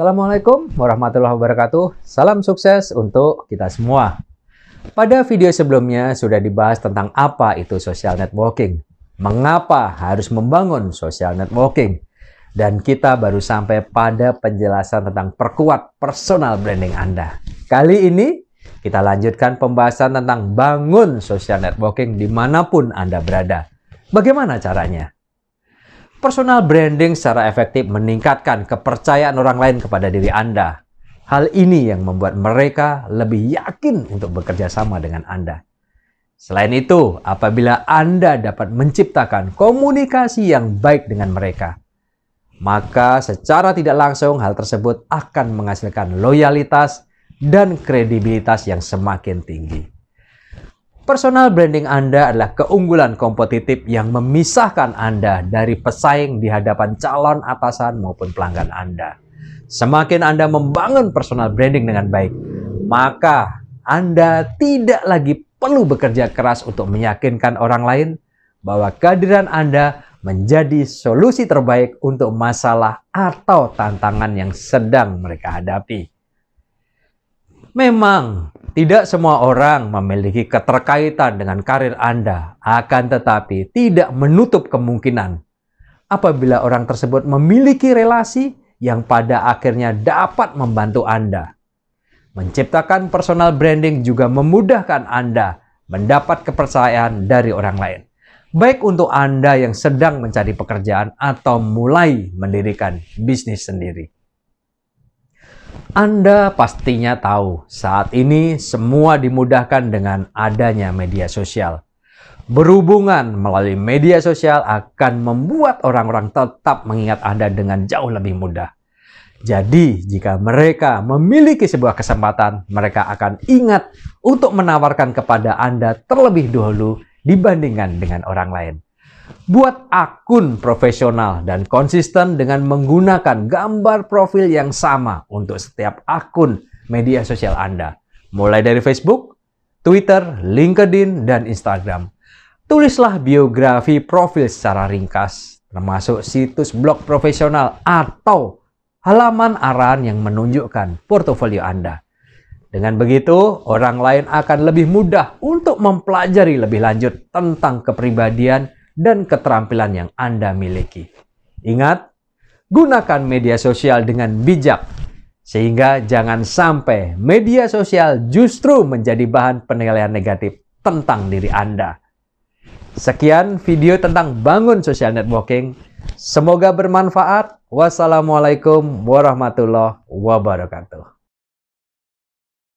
Assalamualaikum warahmatullahi wabarakatuh. Salam sukses untuk kita semua. Pada video sebelumnya sudah dibahas tentang apa itu social networking, mengapa harus membangun social networking, dan kita baru sampai pada penjelasan tentang perkuat personal branding Anda. Kali ini kita lanjutkan pembahasan tentang bangun social networking dimanapun Anda berada. Bagaimana caranya? Personal branding secara efektif meningkatkan kepercayaan orang lain kepada diri Anda. Hal ini yang membuat mereka lebih yakin untuk bekerja sama dengan Anda. Selain itu, apabila Anda dapat menciptakan komunikasi yang baik dengan mereka, maka secara tidak langsung hal tersebut akan menghasilkan loyalitas dan kredibilitas yang semakin tinggi. Personal branding Anda adalah keunggulan kompetitif yang memisahkan Anda dari pesaing di hadapan calon atasan maupun pelanggan Anda. Semakin Anda membangun personal branding dengan baik, maka Anda tidak lagi perlu bekerja keras untuk meyakinkan orang lain bahwa kehadiran Anda menjadi solusi terbaik untuk masalah atau tantangan yang sedang mereka hadapi. Memang tidak semua orang memiliki keterkaitan dengan karir Anda, akan tetapi tidak menutup kemungkinan apabila orang tersebut memiliki relasi yang pada akhirnya dapat membantu Anda. Menciptakan personal branding juga memudahkan Anda mendapat kepercayaan dari orang lain, baik untuk Anda yang sedang mencari pekerjaan atau mulai mendirikan bisnis sendiri. Anda pastinya tahu, saat ini semua dimudahkan dengan adanya media sosial. Berhubungan melalui media sosial akan membuat orang-orang tetap mengingat Anda dengan jauh lebih mudah. Jadi, jika mereka memiliki sebuah kesempatan, mereka akan ingat untuk menawarkan kepada Anda terlebih dahulu dibandingkan dengan orang lain. Buat akun profesional dan konsisten dengan menggunakan gambar profil yang sama untuk setiap akun media sosial Anda, mulai dari Facebook, Twitter, LinkedIn, dan Instagram. Tulislah biografi profil secara ringkas, termasuk situs blog profesional atau halaman arahan yang menunjukkan portofolio Anda. Dengan begitu, orang lain akan lebih mudah untuk mempelajari lebih lanjut tentang kepribadian dan keterampilan yang Anda miliki. Ingat, gunakan media sosial dengan bijak, sehingga jangan sampai media sosial justru menjadi bahan penilaian negatif tentang diri Anda. Sekian video tentang bangun social networking. Semoga bermanfaat. Wassalamualaikum warahmatullahi wabarakatuh.